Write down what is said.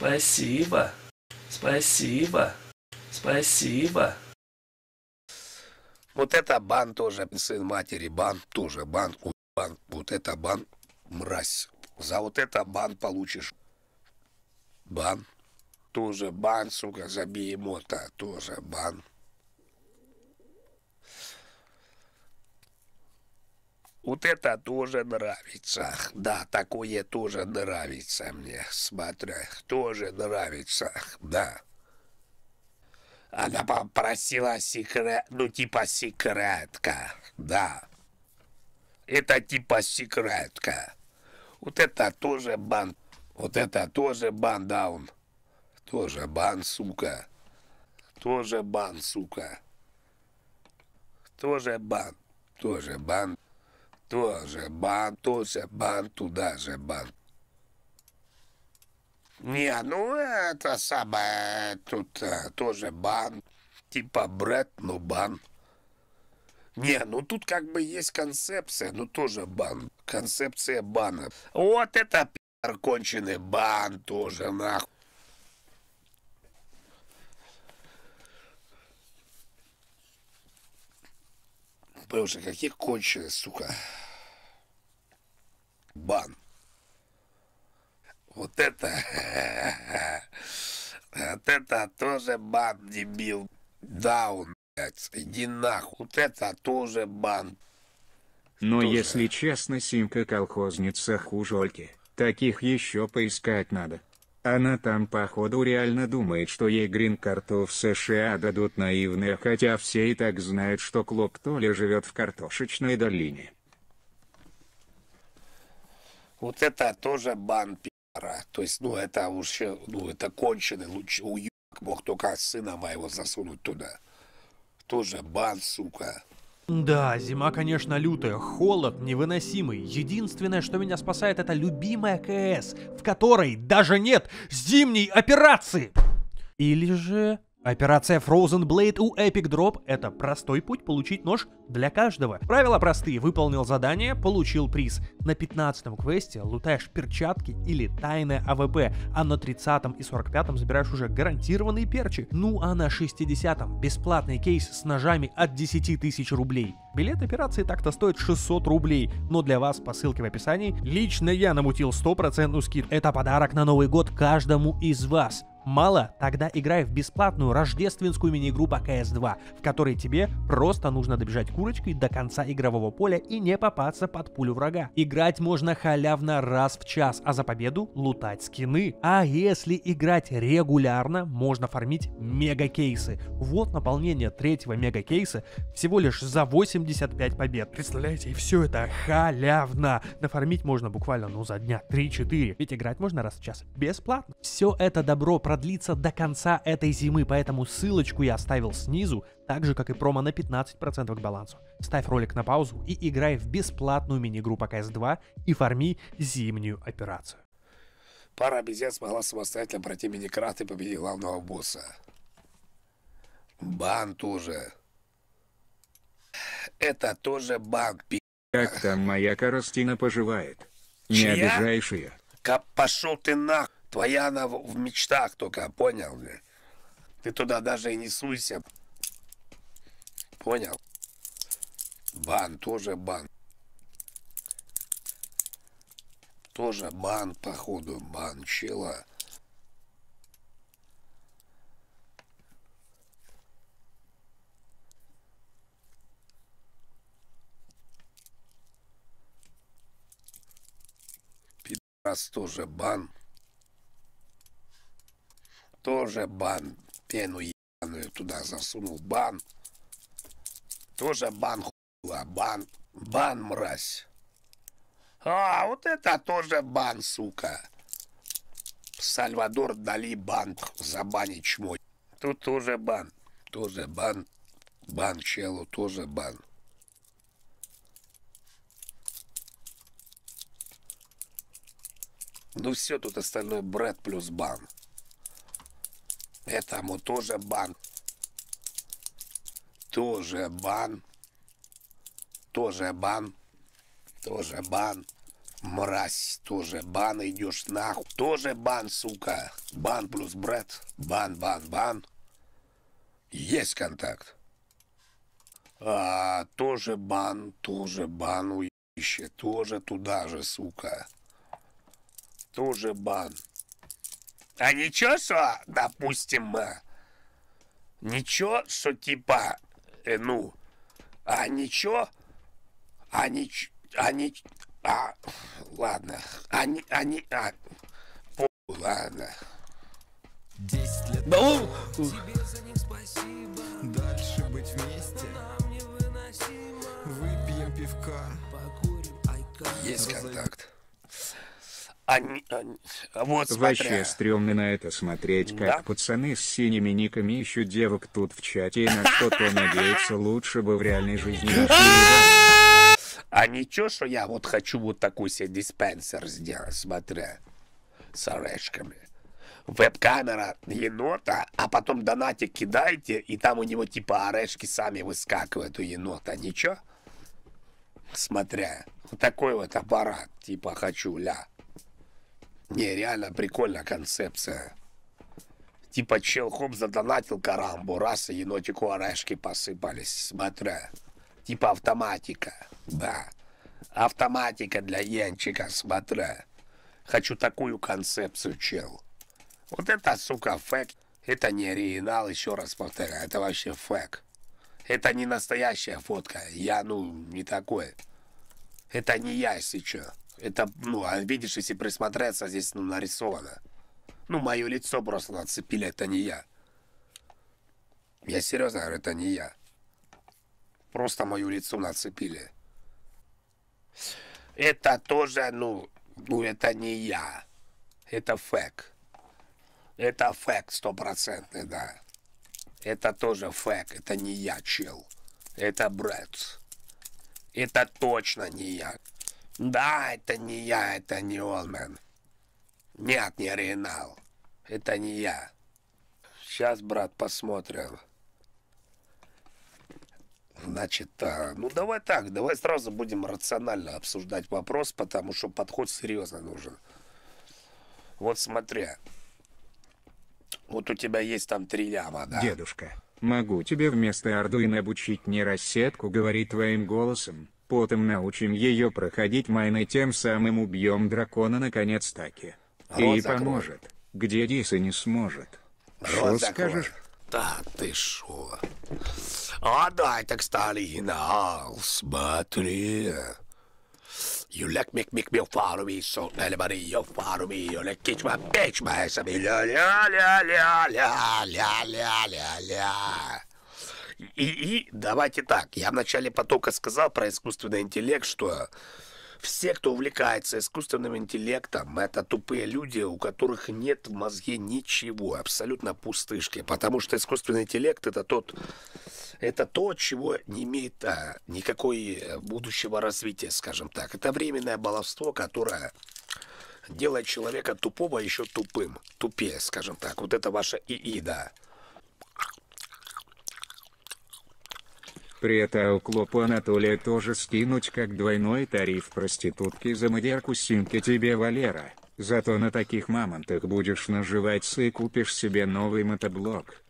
Спасибо. Спасибо. Спасибо. Вот это бан тоже, сын матери, бан тоже, бан, бан, вот это бан, мразь. За вот это бан получишь. Бан. Тоже бан, сука, забей ему тоже бан. Вот это тоже нравится. Да, такое тоже нравится мне. Смотря, тоже нравится. Да. Она попросила секрет, ну типа секретка. Да. Это типа секретка. Вот это тоже бан. Вот это тоже бандаун. Тоже бан, сука. Тоже бан, сука. Тоже бан. Тоже бан. Тоже бан, тоже бан, туда же бан. Не, ну это самое, тут а, тоже бан, типа бред, но бан. Не, ну тут как бы есть концепция, но тоже бан. Концепция бана. Вот это пи***р конченый бан тоже, нахуй. Боже, какие конченые, сука бан. Вот это... Вот это тоже бан, дебил. Даун, блядь. Иди нахуй. Вот это тоже бан. Но ну, тоже. если честно, Симка колхозница хуже Ольки. Таких еще поискать надо. Она там походу реально думает, что ей грин-карту в США дадут наивные, хотя все и так знают, что Клоп Толя живет в картошечной долине. Вот это тоже бан пи***ра. То есть, ну, это уж, ну, это конченый, лучше уебок мог только сына моего засунуть туда. Тоже бан, сука. Да, зима, конечно, лютая, холод невыносимый. Единственное, что меня спасает, это любимая КС, в которой даже нет зимней операции. Или же Операция Frozen Blade у Epic Drop — это простой путь получить нож для каждого. Правила простые. Выполнил задание, получил приз. На 15-м квесте лутаешь перчатки или тайное АВП, а на 30-м и 45-м забираешь уже гарантированные перчи. Ну а на 60-м бесплатный кейс с ножами от 10 тысяч рублей. Билет операции так-то стоит 600 рублей, но для вас по ссылке в описании лично я намутил 100% скид. Это подарок на Новый год каждому из вас. Мало? Тогда играй в бесплатную рождественскую мини-игру по CS2, в которой тебе просто нужно добежать курочкой до конца игрового поля и не попасться под пулю врага. Играть можно халявно раз в час, а за победу лутать скины. А если играть регулярно, можно фармить мега-кейсы. Вот наполнение третьего мега-кейса всего лишь за 85 побед. Представляете, и все это халявно. Нафармить можно буквально, ну, за дня 3-4. Ведь играть можно раз в час бесплатно. Все это добро продается продлится до конца этой зимы, поэтому ссылочку я оставил снизу, так же, как и промо на 15% к балансу. Ставь ролик на паузу и играй в бесплатную мини-игру по CS2 и фарми зимнюю операцию. Пара обезьян смогла самостоятельно пройти мини-крат и победить главного босса. Бан тоже. Это тоже бан, пи***. Как там моя коростина поживает? Не обижаешь ее? Как пошел ты нахуй. Твоя она в мечтах только, понял? Бля? Ты туда даже и не суйся. Понял? Бан, тоже бан. Тоже бан, походу, бан, чела. Пидорас тоже бан. Тоже бан. Пену ебаную туда засунул. Бан. Тоже бан хула. Бан. Бан, мразь. А, вот это тоже бан, сука. Сальвадор Дали бан. Забанить чмой. Тут тоже бан. Тоже бан. Бан челу, тоже бан. Ну все, тут остальное бред плюс бан. Этому тоже бан. Тоже бан. Тоже бан. Тоже бан. Мразь, тоже бан, идешь нахуй. Тоже бан, сука. Бан плюс бред. Бан, бан, бан. Есть контакт. А, тоже бан, тоже бан, уище. Тоже туда же, сука. Тоже бан. А ничего, что, допустим, э, ничего, что типа, э, ну, а ничего, а ничего, а ничего, а, ладно, они, они, а, а, а по, ладно. Десять лет Да тебе за них спасибо. Дальше быть вместе. Нам невыносимо. Выпьем пивка. Покурим айка. Есть контакт. Они, а они, а а вот Вообще смотря. стрёмно на это смотреть, как да? пацаны с синими никами ищут девок тут в чате, и на что-то надеются, лучше бы в реальной жизни А ничего, что я вот хочу вот такой себе диспенсер сделать, смотря, с орешками. Веб-камера енота, а потом донатик кидайте, и там у него типа орешки сами выскакивают у енота, ничего? Смотря, вот такой вот аппарат, типа хочу, ля. Не, реально прикольная концепция. Типа челхом задонатил карамбу, раз и енотику орешки посыпались, смотря. Типа автоматика, да. Автоматика для Янчика, смотря. Хочу такую концепцию, чел. Вот это, сука, фэк. Это не оригинал, еще раз повторяю, это вообще фэк. Это не настоящая фотка, я, ну, не такой. Это не я, сейчас. Это, ну, а видишь, если присмотреться, здесь ну, нарисовано. Ну, мое лицо просто нацепили, это не я. Я серьезно говорю, это не я. Просто мое лицо нацепили. Это тоже, ну, ну это не я. Это фэк. Это фэк стопроцентный, да. Это тоже фэк, это не я, чел. Это Брэд. Это точно не я. Да, это не я, это не Олмен. Нет, не Рейнал. Это не я. Сейчас, брат, посмотрим. Значит, а, ну давай так, давай сразу будем рационально обсуждать вопрос, потому что подход серьезно нужен. Вот смотри. Вот у тебя есть там три ляма, да? Дедушка, могу тебе вместо Ардуин обучить нейросетку говорить твоим голосом потом научим ее проходить майны тем самым убьем дракона наконец-таки. И поможет, где Диса не сможет. Что скажешь? Да ты шо? А дай так стали ал, смотри. You like make make me follow me, so anybody you follow me, you like catch my bitch, my ass, ля ля ля ля ля ля ля ля ля и, и давайте так, я в начале потока сказал про искусственный интеллект, что все, кто увлекается искусственным интеллектом, это тупые люди, у которых нет в мозге ничего, абсолютно пустышки. Потому что искусственный интеллект это тот, это то, чего не имеет а, никакой э, будущего развития, скажем так. Это временное баловство, которое делает человека тупого еще тупым, тупее, скажем так. Вот это ваша ИИ, да. При это клопу Анатолия тоже скинуть как двойной тариф проститутки за мадерку синки тебе, Валера. Зато на таких мамонтах будешь наживать и купишь себе новый мотоблок.